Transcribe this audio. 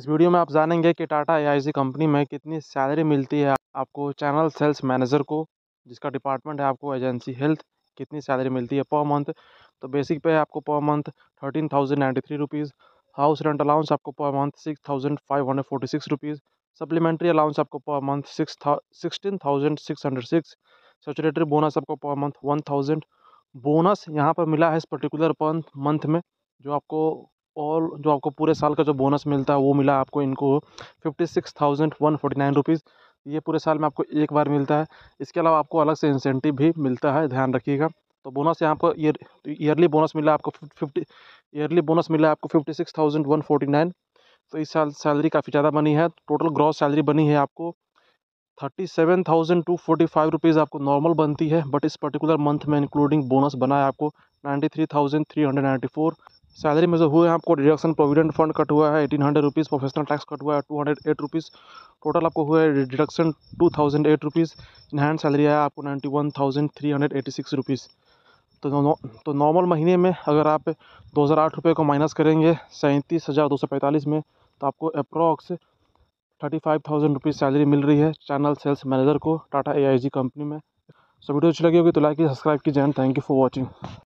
इस वीडियो में आप जानेंगे कि टाटा ए कंपनी में कितनी सैलरी मिलती है आपको चैनल सेल्स मैनेजर को जिसका डिपार्टमेंट है आपको एजेंसी हेल्थ कितनी सैलरी मिलती है पर मंथ तो बेसिक पे आपको per month thirteen thousand ninety three rupees house rent allowance आपको per month six thousand five hundred forty six rupees supplementary allowance आपको per month six sixteen thousand six hundred six statutory bonus आपको per month one thousand bonus यहाँ पर मिला है इस particular month में जो आपको और जो आपको पूरे साल का जो बोनस मिलता है वो मिला आपको इनको fifty six thousand one forty nine rupees ये पूरे साल में आपको एक बार मिलता है इसके अलावा आपको अलग से इंसेंटिव भी मिलता है ध्यान रखिएगा तो बोनस यहाँ पर ईयरली बोनस मिला आपको फिफ्टी ईयरली बोनस मिला आपको fifty six thousand one forty nine तो इस साल सैलरी काफ़ी ज़्यादा बनी है टोटल ग्रॉस सैलरी बनी है आपको thirty seven thousand two forty five rupees आपको नॉर्मल बनती है बट इस पर्टिकुलर मंथ में इंक्लूडिंग बोनस बना है आपको ninety three thousand three hundred ninety four salary में जो हुए हैं आपको डिडक्शन प्रोविडेंट फंड कट हुआ है eighteen hundred rupees professional tax cut हुआ है two hundred eight rupees total आपको हुआ है deduction two thousand eight rupees in hand salary आया आपको ninety one thousand three hundred eighty six rupees तो तो नॉर्मल महीने में अगर आप दो हज़ार आठ रुपये को माइनस करेंगे सैंतीस हज़ार दो सौ पैंतालीस में तो आपको approx thirty five thousand rupees salary मिल रही है चैनल सेल्स मैनेजर को टाटा ए आई जी कंपनी में सो वीडियो अच्छी लगी होगी तो लाइक सब्सक्राइब कीजिए थैंक यू फॉर वॉचिंग